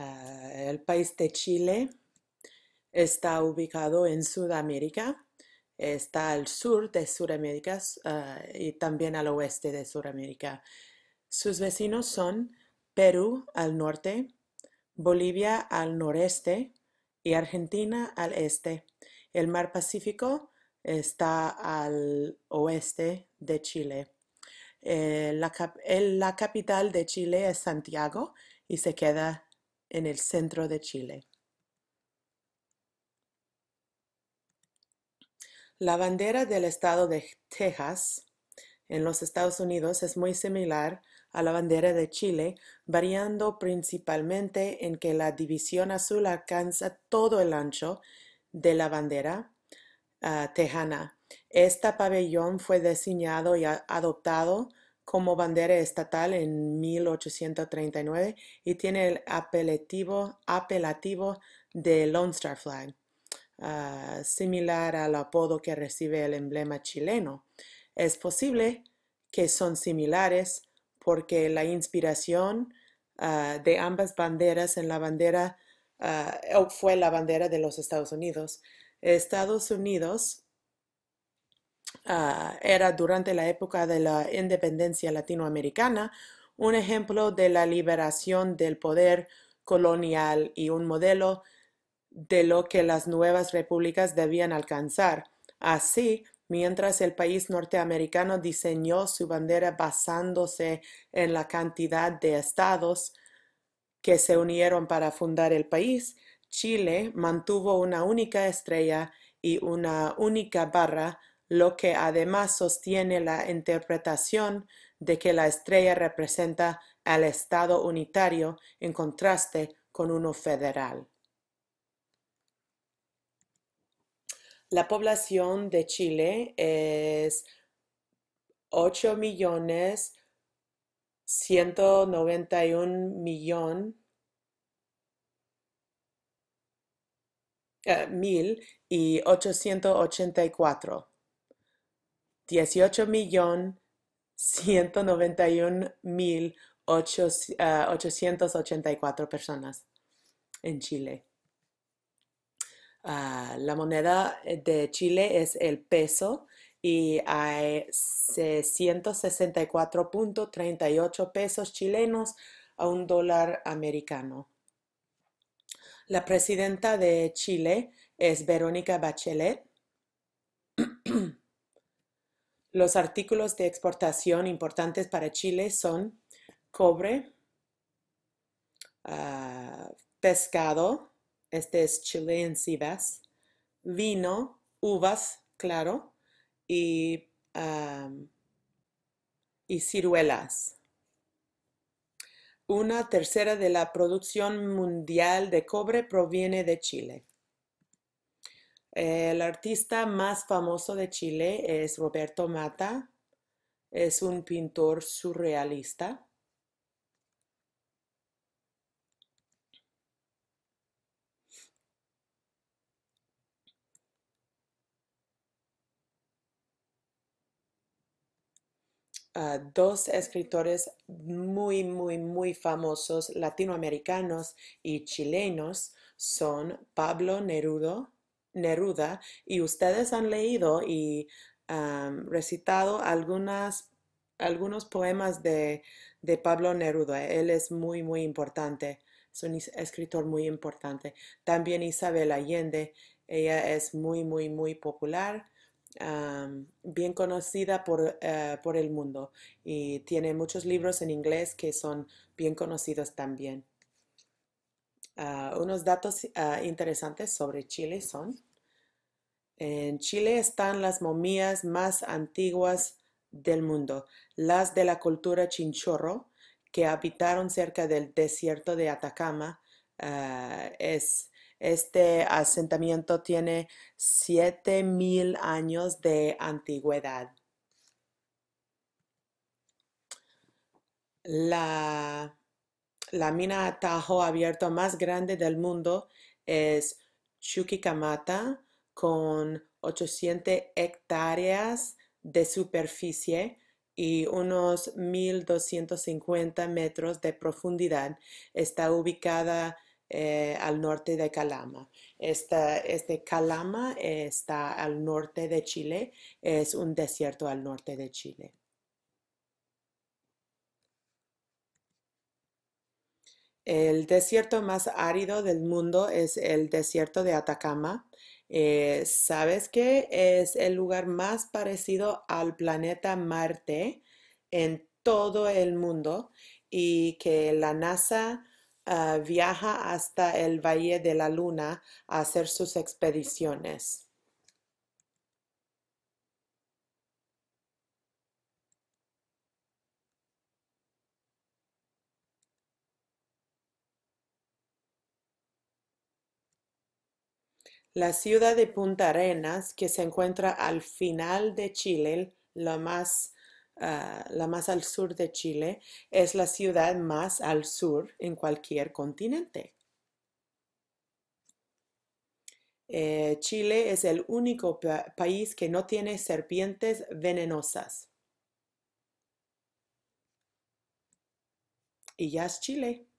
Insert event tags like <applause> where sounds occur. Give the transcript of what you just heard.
Eh, el país de Chile está ubicado en Sudamérica, está al sur de Sudamérica eh, y también al oeste de Sudamérica. Sus vecinos son Perú al norte, Bolivia al noreste y Argentina al este. El mar Pacífico está al oeste de Chile. Eh, la, la capital de Chile es Santiago y se queda en el centro de Chile. La bandera del estado de Texas en los Estados Unidos es muy similar a la bandera de Chile, variando principalmente en que la división azul alcanza todo el ancho de la bandera ah, tejana. Este pabellón fue diseñado y adoptado como bandera estatal en 1839 y tiene el apelativo, apelativo de Lone Star Flag, ah, similar al apodo que recibe el emblema chileno. Es posible que son similares porque la inspiración ah, de ambas banderas en la bandera ah, fue la bandera de los Estados Unidos. Estados Unidos Ah, era durante la época de la independencia latinoamericana un ejemplo de la liberación del poder colonial y un modelo de lo que las nuevas repúblicas debían alcanzar. Así, mientras el país norteamericano diseñó su bandera basándose en la cantidad de estados que se unieron para fundar el país, Chile mantuvo una única estrella y una única barra lo que además sostiene la interpretación de que la estrella representa al Estado unitario en contraste con uno federal. La población de Chile es 8 millones 191 y eh, 18.191.884 ah, personas en Chile. Ah, la moneda de Chile es el peso y hay 164.38 pesos chilenos a un dólar americano. La presidenta de Chile es Verónica Bachelet. <clears throat> Los artículos de exportación importantes para Chile son cobre, ah, pescado, este es Chile en vino, uvas, claro, ah, y ciruelas. Una tercera de la producción mundial de cobre proviene de Chile. Eh, el artista más famoso de Chile es Roberto Mata. Es un pintor surrealista. Ah, dos escritores muy, muy, muy famosos latinoamericanos y chilenos son Pablo Nerudo Neruda y ustedes han leído y recitado algunas, algunos poemas de, de, Pablo Neruda. Él es muy, muy importante, es un escritor muy importante. También Isabel Allende, ella es muy, muy, muy popular. bien conocida por, eh, por el mundo y tiene muchos libros en inglés que son bien conocidos también. Ah, unos datos ah, interesantes sobre Chile son, en Chile están las momias más antiguas del mundo, las de la cultura chinchorro, que habitaron cerca del desierto de Atacama. Ah, es, este asentamiento tiene 7.000 años de antigüedad. La la mina a tajo abierto más grande del mundo es Chuquicamata, con 800 hectáreas de superficie y unos 1.250 metros de profundidad. Está ubicada eh, al norte de Calama. este Calama está al norte de Chile, es un desierto al norte de Chile. El desierto más árido del mundo es el desierto de Atacama. Eh, ¿Sabes qué? Es el lugar más parecido al planeta Marte en todo el mundo y que la NASA ah, viaja hasta el Valle de la Luna a hacer sus expediciones. La ciudad de Punta Arenas, que se encuentra al final de Chile, la más, ah, la más al sur de Chile, es la ciudad más al sur en cualquier continente. Eh, Chile es el único país que no tiene serpientes venenosas. Y ya es Chile.